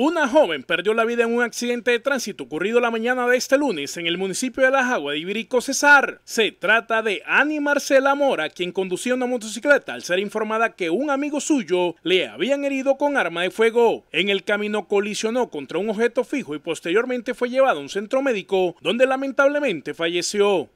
Una joven perdió la vida en un accidente de tránsito ocurrido la mañana de este lunes en el municipio de La Aguas de Ibirico Cesar. Se trata de Ani Marcela Mora, quien conducía una motocicleta al ser informada que un amigo suyo le habían herido con arma de fuego. En el camino colisionó contra un objeto fijo y posteriormente fue llevado a un centro médico donde lamentablemente falleció.